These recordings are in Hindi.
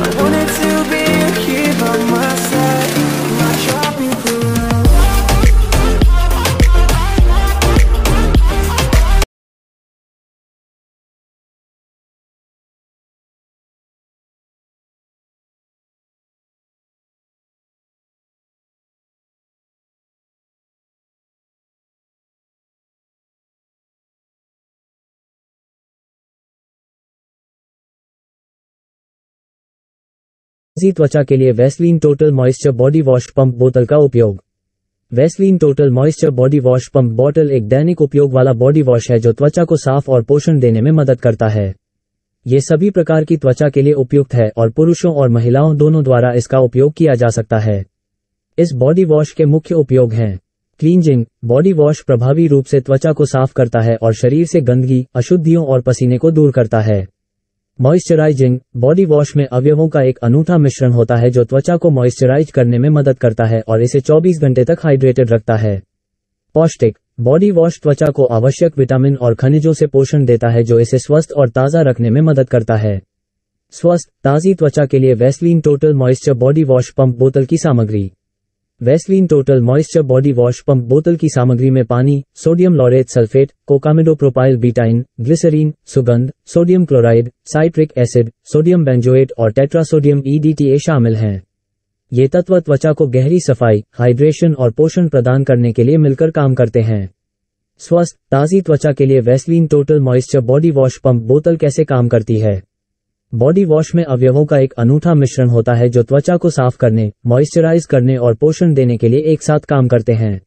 I wanna जी त्वचा के लिए Vaseline total moisture body wash pump बोतल का उपयोग Vaseline total moisture body wash pump बोतल एक दैनिक उपयोग वाला बॉडी वॉश है जो त्वचा को साफ और पोषण देने में मदद करता है ये सभी प्रकार की त्वचा के लिए उपयुक्त है और पुरुषों और महिलाओं दोनों द्वारा इसका उपयोग किया जा सकता है इस बॉडी वॉश के मुख्य उपयोग हैं क्लींजिंग बॉडी वॉश प्रभावी रूप से त्वचा को साफ करता है और शरीर से गंदगी अशुद्धियों और पसीने को दूर करता है मॉइस्चराइजिंग बॉडी वॉश में अवयवों का एक अनूठा मिश्रण होता है जो त्वचा को मॉइस्चराइज करने में मदद करता है और इसे 24 घंटे तक हाइड्रेटेड रखता है पौष्टिक बॉडी वॉश त्वचा को आवश्यक विटामिन और खनिजों से पोषण देता है जो इसे स्वस्थ और ताज़ा रखने में मदद करता है स्वस्थ ताज़ी त्वचा के लिए Vaseline total moisture body wash pump बोतल की सामग्री Vaseline total moisture body wash pump बोतल की सामग्री में पानी sodium laureth sulphate cocamido propyl betaine glycerine सुगंध sodium chloride citric acid sodium benzoate और टेट्रासोडियम ईडीटीए e शामिल हैं ये तत्व त्वचा को गहरी सफाई हाइड्रेशन और पोषण प्रदान करने के लिए मिलकर काम करते हैं स्वस्थ ताजी त्वचा के लिए Vaseline total moisture body wash pump बोतल कैसे काम करती है बॉडी वॉश में अवयवों का एक अनूठा मिश्रण होता है जो त्वचा को साफ करने मॉइस्चराइज करने और पोषण देने के लिए एक साथ काम करते हैं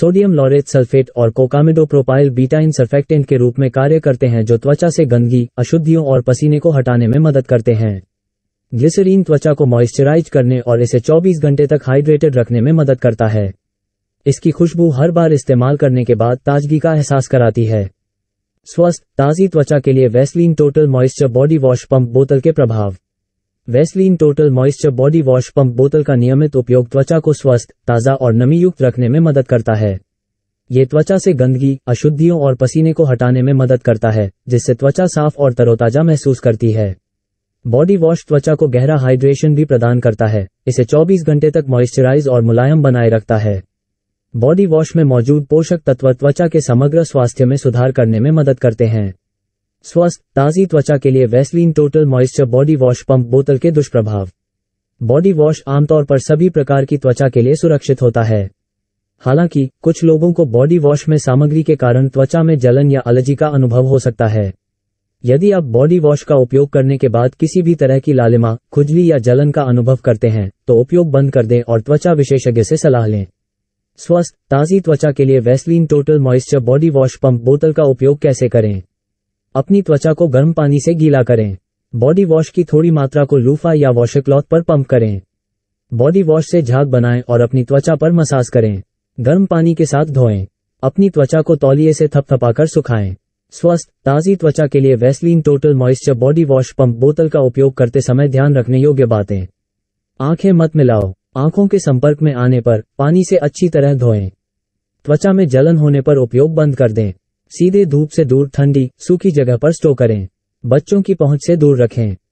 सोडियम लॉरेट सल्फेट और कोकामिडोप्रोपाइल बीटाइन सर्फेक्टेंट के रूप में कार्य करते हैं जो त्वचा से गंदगी अशुद्धियों और पसीने को हटाने में मदद करते हैं ग्लिसरीन त्वचा को मॉइस्चराइज करने और इसे 24 घंटे तक हाइड्रेटेड रखने में मदद करता है इसकी खुशबू हर बार इस्तेमाल करने के बाद ताजगी का एहसास कराती है स्वस्थ ताजी त्वचा के लिए Vaseline total moisture body wash pump बोतल के प्रभाव Vaseline total moisture body wash pump बोतल का नियमित उपयोग त्वचा को स्वस्थ ताजा और नमी युक्त रखने में मदद करता है ये त्वचा से गंदगी अशुद्धियों और पसीने को हटाने में मदद करता है जिससे त्वचा साफ और तरोताजा महसूस करती है बॉडी वॉश त्वचा को गहरा हाइड्रेशन भी प्रदान करता है इसे 24 घंटे तक मॉइस्चराइज और मुलायम बनाए रखता है बॉडी वॉश में मौजूद पोषक तत्व त्वचा के समग्र स्वास्थ्य में सुधार करने में मदद करते हैं स्वस्थ ताजी त्वचा के लिए Vaseline total moisture body wash pump बोतल के दुष्प्रभाव बॉडी वॉश आमतौर पर सभी प्रकार की त्वचा के लिए सुरक्षित होता है हालांकि कुछ लोगों को बॉडी वॉश में सामग्री के कारण त्वचा में जलन या एलर्जी का अनुभव हो सकता है यदि आप बॉडी वॉश का उपयोग करने के बाद किसी भी तरह की लालिमा खुजली या जलन का अनुभव करते हैं तो उपयोग बंद कर दें और त्वचा विशेषज्ञ से सलाह लें स्वस्थ ताजी त्वचा के लिए Vaseline total moisture body wash pump बोतल का उपयोग कैसे करें अपनी त्वचा को गर्म पानी से गीला करें बॉडी वॉश की थोड़ी मात्रा को लूफा या वॉशर क्लॉथ पर पंप करें बॉडी वॉश से झाग बनाएं और अपनी त्वचा पर मसाज करें गर्म पानी के साथ धोएं अपनी त्वचा को तौलिए से थपथपाकर सुखाएं स्वस्थ ताजी त्वचा के लिए Vaseline total moisture body wash pump बोतल का उपयोग करते समय ध्यान रखने योग्य बातें आंखें मत मिलाओ आंखों के संपर्क में आने पर पानी से अच्छी तरह धोएं। त्वचा में जलन होने पर उपयोग बंद कर दें सीधे धूप से दूर ठंडी सूखी जगह पर स्टो करें बच्चों की पहुंच से दूर रखें